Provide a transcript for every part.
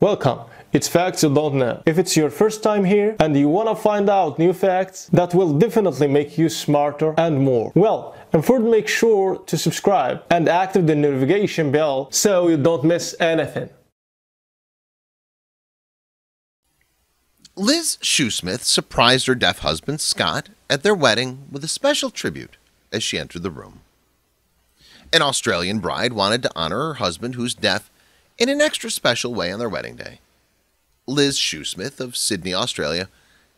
Welcome! It's facts you don't know. If it's your first time here and you wanna find out new facts that will definitely make you smarter and more, well, and first make sure to subscribe and active the notification bell so you don't miss anything. Liz Shoesmith surprised her deaf husband, Scott, at their wedding with a special tribute as she entered the room. An Australian bride wanted to honor her husband who's deaf in an extra special way on their wedding day. Liz Shoesmith of Sydney, Australia,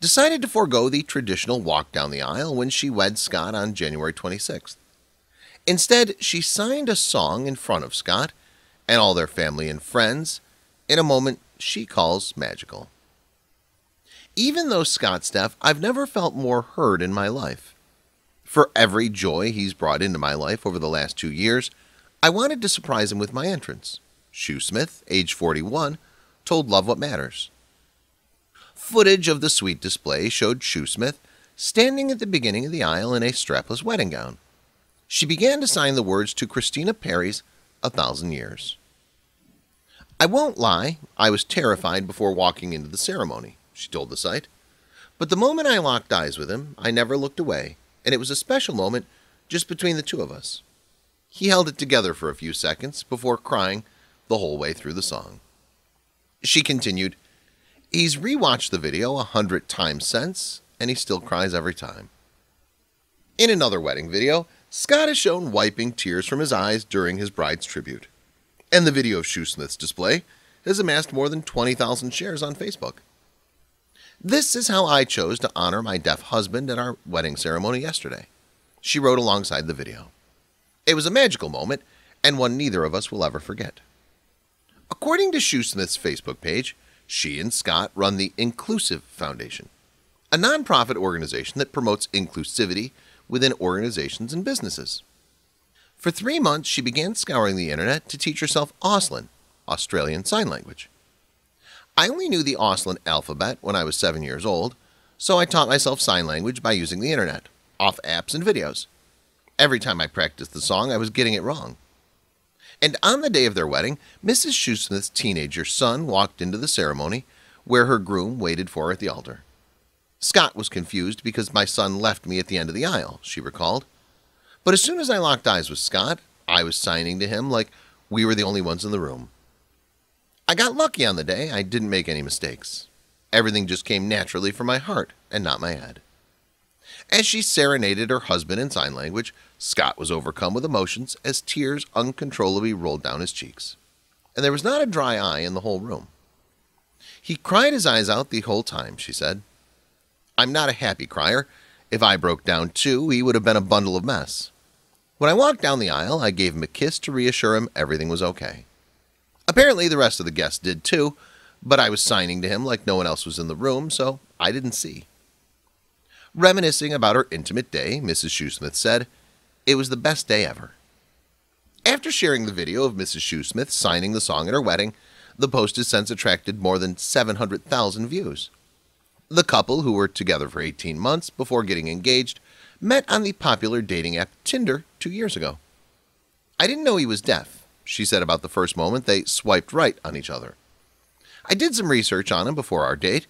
decided to forego the traditional walk down the aisle when she wed Scott on January 26th. Instead, she signed a song in front of Scott and all their family and friends in a moment she calls magical. Even though Scott's deaf, I've never felt more heard in my life. For every joy he's brought into my life over the last two years, I wanted to surprise him with my entrance. Shoesmith, age 41, told Love What Matters. Footage of the sweet display showed Shoesmith standing at the beginning of the aisle in a strapless wedding gown. She began to sign the words to Christina Perry's A Thousand Years. I won't lie, I was terrified before walking into the ceremony, she told the site. But the moment I locked eyes with him, I never looked away, and it was a special moment just between the two of us. He held it together for a few seconds before crying the whole way through the song. She continued, He's rewatched the video a hundred times since, and he still cries every time. In another wedding video, Scott is shown wiping tears from his eyes during his bride's tribute. And the video of Shoesmith's display has amassed more than 20,000 shares on Facebook. This is how I chose to honor my deaf husband at our wedding ceremony yesterday, she wrote alongside the video. It was a magical moment and one neither of us will ever forget. According to Shoesmith's Facebook page, she and Scott run the Inclusive Foundation, a nonprofit organization that promotes inclusivity within organizations and businesses. For three months, she began scouring the internet to teach herself Auslan, Australian Sign Language. I only knew the Auslan alphabet when I was seven years old, so I taught myself sign language by using the internet, off apps and videos. Every time I practiced the song, I was getting it wrong. And on the day of their wedding, Mrs. Shoesmith's teenager son walked into the ceremony where her groom waited for her at the altar. Scott was confused because my son left me at the end of the aisle, she recalled. But as soon as I locked eyes with Scott, I was signing to him like we were the only ones in the room. I got lucky on the day. I didn't make any mistakes. Everything just came naturally from my heart and not my head. As she serenaded her husband in sign language, Scott was overcome with emotions as tears uncontrollably rolled down his cheeks. And there was not a dry eye in the whole room. He cried his eyes out the whole time, she said. I'm not a happy crier. If I broke down too, he would have been a bundle of mess. When I walked down the aisle, I gave him a kiss to reassure him everything was okay. Apparently, the rest of the guests did too, but I was signing to him like no one else was in the room, so I didn't see. Reminiscing about her intimate day, Mrs. Shoesmith said, It was the best day ever. After sharing the video of Mrs. Shoesmith signing the song at her wedding, the post has since attracted more than 700,000 views. The couple, who were together for 18 months before getting engaged, met on the popular dating app Tinder two years ago. I didn't know he was deaf, she said about the first moment they swiped right on each other. I did some research on him before our date,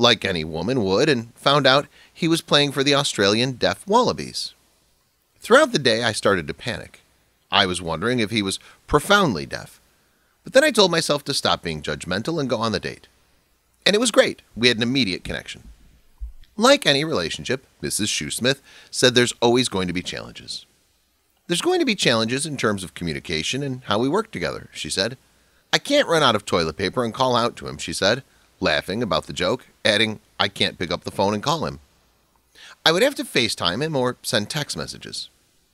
like any woman would, and found out he was playing for the Australian Deaf Wallabies. Throughout the day, I started to panic. I was wondering if he was profoundly deaf. But then I told myself to stop being judgmental and go on the date. And it was great. We had an immediate connection. Like any relationship, Mrs. Shoesmith said there's always going to be challenges. There's going to be challenges in terms of communication and how we work together, she said. I can't run out of toilet paper and call out to him, she said laughing about the joke, adding, I can't pick up the phone and call him. I would have to FaceTime him or send text messages.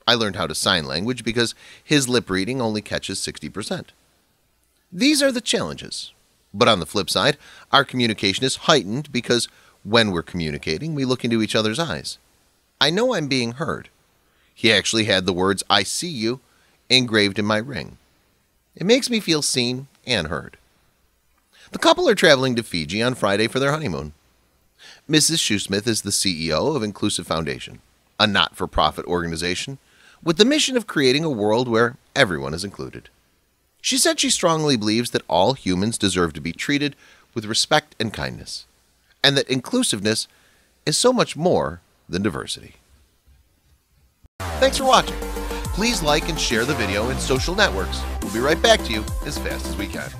I learned how to sign language because his lip reading only catches 60%. These are the challenges. But on the flip side, our communication is heightened because when we're communicating, we look into each other's eyes. I know I'm being heard. He actually had the words, I see you, engraved in my ring. It makes me feel seen and heard. The couple are traveling to Fiji on Friday for their honeymoon. Mrs. Shoesmith is the CEO of Inclusive Foundation, a not for profit organization with the mission of creating a world where everyone is included. She said she strongly believes that all humans deserve to be treated with respect and kindness, and that inclusiveness is so much more than diversity. Thanks for watching. Please like and share the video in social networks. We'll be right back to you as fast as we can.